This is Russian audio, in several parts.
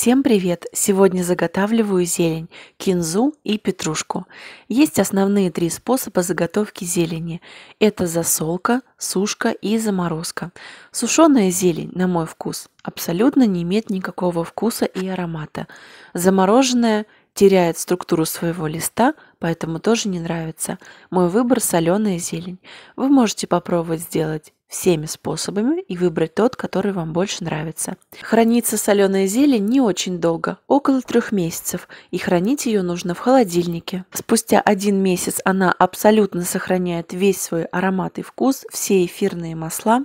Всем привет! Сегодня заготавливаю зелень, кинзу и петрушку. Есть основные три способа заготовки зелени. Это засолка, сушка и заморозка. Сушеная зелень, на мой вкус, абсолютно не имеет никакого вкуса и аромата. Замороженная теряет структуру своего листа, поэтому тоже не нравится. Мой выбор – соленая зелень. Вы можете попробовать сделать всеми способами и выбрать тот, который вам больше нравится. Хранится соленая зелень не очень долго, около трех месяцев, и хранить ее нужно в холодильнике. Спустя один месяц она абсолютно сохраняет весь свой аромат и вкус, все эфирные масла.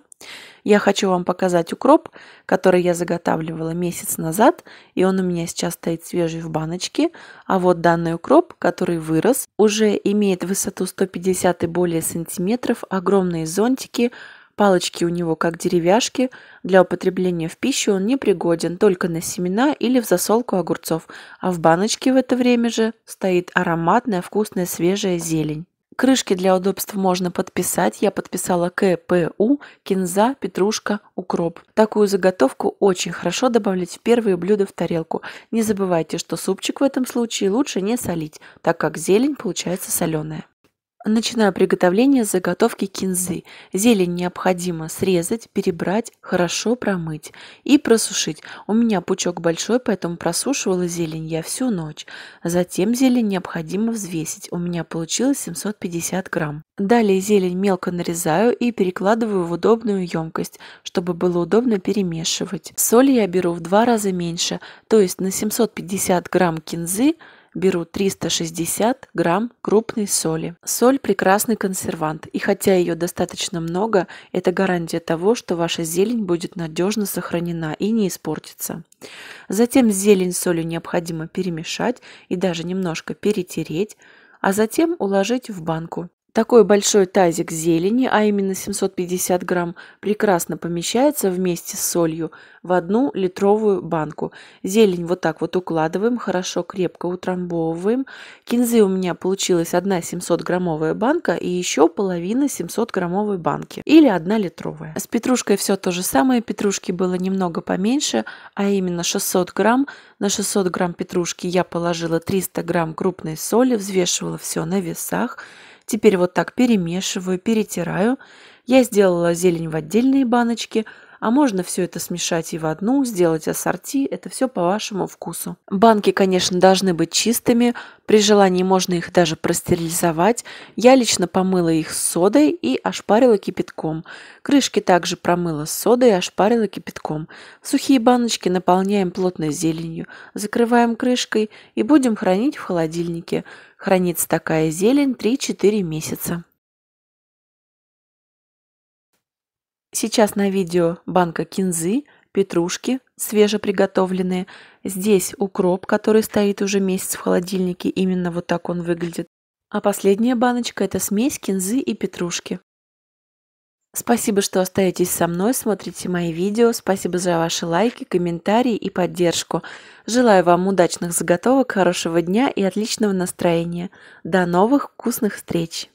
Я хочу вам показать укроп, который я заготавливала месяц назад, и он у меня сейчас стоит свежий в баночке. А вот данный укроп, который вырос, уже имеет высоту 150 и более сантиметров, огромные зонтики, Палочки у него как деревяшки, для употребления в пищу он не пригоден, только на семена или в засолку огурцов, а в баночке в это время же стоит ароматная, вкусная, свежая зелень. Крышки для удобств можно подписать. Я подписала КПУ, кинза, петрушка, укроп. Такую заготовку очень хорошо добавлять в первые блюда в тарелку. Не забывайте, что супчик в этом случае лучше не солить, так как зелень получается соленая. Начинаю приготовление заготовки кинзы. Зелень необходимо срезать, перебрать, хорошо промыть и просушить. У меня пучок большой, поэтому просушивала зелень я всю ночь. Затем зелень необходимо взвесить. У меня получилось 750 грамм. Далее зелень мелко нарезаю и перекладываю в удобную емкость, чтобы было удобно перемешивать. Соль я беру в два раза меньше, то есть на 750 грамм кинзы – беру 360 грамм крупной соли. Соль – прекрасный консервант, и хотя ее достаточно много, это гарантия того, что ваша зелень будет надежно сохранена и не испортится. Затем зелень с солью необходимо перемешать и даже немножко перетереть, а затем уложить в банку. Такой большой тазик зелени, а именно 750 грамм, прекрасно помещается вместе с солью в одну литровую банку. Зелень вот так вот укладываем, хорошо крепко утрамбовываем. Кинзы у меня получилась одна 700-граммовая банка и еще половина 700-граммовой банки или одна литровая. С петрушкой все то же самое, петрушки было немного поменьше, а именно 600 грамм. На 600 грамм петрушки я положила 300 грамм крупной соли, взвешивала все на весах. Теперь вот так перемешиваю, перетираю. Я сделала зелень в отдельные баночки – а можно все это смешать и в одну, сделать ассорти, это все по вашему вкусу. Банки, конечно, должны быть чистыми, при желании можно их даже простерилизовать. Я лично помыла их с содой и ошпарила кипятком. Крышки также промыла с содой и ошпарила кипятком. Сухие баночки наполняем плотной зеленью, закрываем крышкой и будем хранить в холодильнике. Хранится такая зелень 3-4 месяца. Сейчас на видео банка кинзы, петрушки свежеприготовленные. Здесь укроп, который стоит уже месяц в холодильнике, именно вот так он выглядит. А последняя баночка – это смесь кинзы и петрушки. Спасибо, что остаетесь со мной, смотрите мои видео. Спасибо за ваши лайки, комментарии и поддержку. Желаю вам удачных заготовок, хорошего дня и отличного настроения. До новых вкусных встреч!